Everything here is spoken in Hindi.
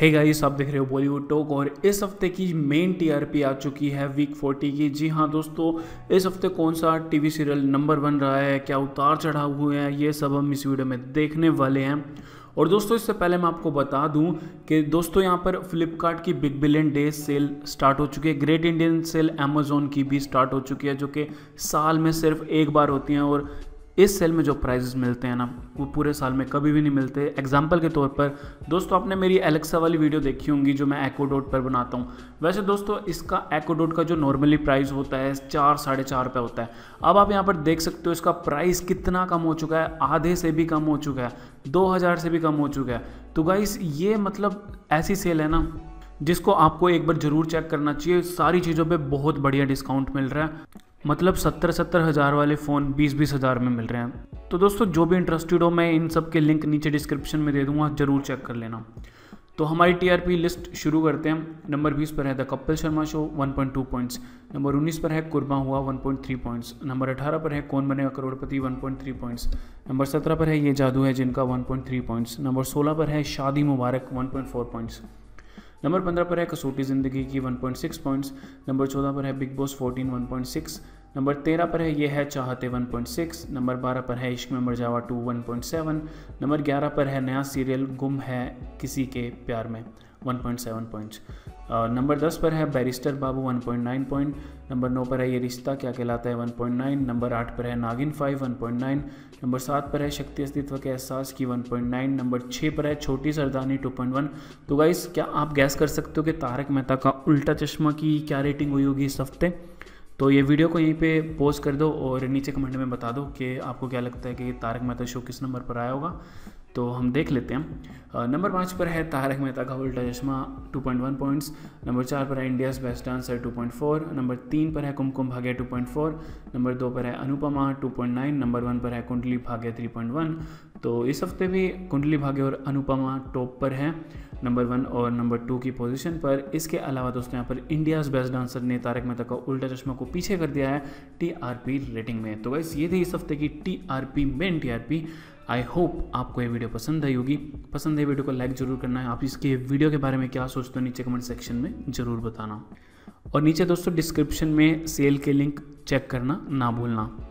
हे गाइस आप देख रहे हो बॉलीवुड टॉक और इस हफ्ते की मेन टीआरपी आ चुकी है वीक 40 की जी हाँ दोस्तों इस हफ्ते कौन सा टीवी सीरियल नंबर वन रहा है क्या उतार चढ़ाव हुए हैं ये सब हम इस वीडियो में देखने वाले हैं और दोस्तों इससे पहले मैं आपको बता दूं कि दोस्तों यहाँ पर फ्लिपकार्ट की big billion day sale start हो चुकी है ग्रेट इंडियन सेल अमेजोन की भी स्टार्ट हो चुकी है जो कि साल में सिर्फ एक बार होती हैं और इस सेल में जो प्राइजेस मिलते हैं ना वो पूरे साल में कभी भी नहीं मिलते एग्जाम्पल के तौर पर दोस्तों आपने मेरी एलेक्सा वाली वीडियो देखी होंगी जो मैं एकोडोट पर बनाता हूँ वैसे दोस्तों इसका एकोडोट का जो नॉर्मली प्राइस होता है चार साढ़े चार रुपये होता है अब आप यहाँ पर देख सकते हो इसका प्राइस कितना कम हो चुका है आधे से भी कम हो चुका है दो हज़ार से भी कम हो चुका है तो गाइस ये मतलब ऐसी सेल है ना जिसको आपको एक बार ज़रूर चेक करना चाहिए सारी चीज़ों पे बहुत बढ़िया डिस्काउंट मिल रहा है मतलब सत्तर सत्तर हज़ार वाले फ़ोन बीस बीस हज़ार में मिल रहे हैं तो दोस्तों जो भी इंटरेस्टेड हो मैं इन सब के लिंक नीचे डिस्क्रिप्शन में दे दूंगा ज़रूर चेक कर लेना तो हमारी टीआरपी लिस्ट शुरू करते हैं नंबर बीस पर है the Kapil Sharma show 1.2 points number उन्नीस पर है कुर्बा हुआ 1.3 पॉइंट्स नंबर अठारह पर है कौन बनेगा करोड़पति 1.3 पॉइंट्स नंबर सत्रह पर है ये जादू है जिनका 1.3 पॉइंट्स नंबर सोलह पर है शादी मुबारक 1.4 पॉइंट्स नंबर पंद्रह पर है Kasauti Zindagi Ki one point six points number चौदह पर है Bigg Boss fourteen one point six number तेरह पर है ये है चाहते वन पॉइंट सिक्स नंबर बारह पर है Ishq Mein Marjawan two one point seven number ग्यारह पर है नया सीरियल गुम है किसी के प्यार में one point seven points number दस पर है बैरिस्टर बाबू 1.9 पॉइंट नंबर नौ पर है ये रिश्ता क्या कहलाता है 1.9 नंबर आठ पर है नागिन फाइव 1.9 नंबर सात पर है शक्ति अस्तित्व के एहसास की 1.9 नंबर छः पर है छोटी सरदानी 2.1 तो गाइस क्या आप गैस कर सकते हो कि तारक मेहता का उल्टा चश्मा की क्या रेटिंग हुई होगी इस हफ्ते तो ये वीडियो को यहीं पे पोस्ट कर दो और नीचे कमेंट में बता दो कि आपको क्या लगता है कि तारक मेहता शो किस नंबर पर आया होगा तो हम देख लेते हैं नंबर पाँच पर है तारक मेहता का उल्टा चश्मा 2.1 पॉइंट्स नंबर चार पर है इंडियाज बेस्ट डांसर 2.4 नंबर तीन पर है कुमकुम भाग्य 2.4 नंबर दो पर है अनुपमा 2.9 नंबर वन पर है कुंडली भाग्य 3.1 तो इस हफ्ते भी कुंडली भाग्य और अनुपमा टॉप पर हैं नंबर वन और नंबर टू की पोजीशन पर इसके अलावा दोस्तों यहाँ पर इंडियाज बेस्ट डांसर ने तारक मेहता का उल्टा चश्मा को पीछे कर दिया है टी रेटिंग में तो बस ये थी इस हफ्ते की पी मेन पी आई होप आपको ये वीडियो पसंद आई होगी पसंद है वीडियो को लाइक ज़रूर करना है आप इसके वीडियो के बारे में क्या सोचते हो नीचे कमेंट सेक्शन में ज़रूर बताना और नीचे दोस्तों डिस्क्रिप्शन में सेल के लिंक चेक करना ना भूलना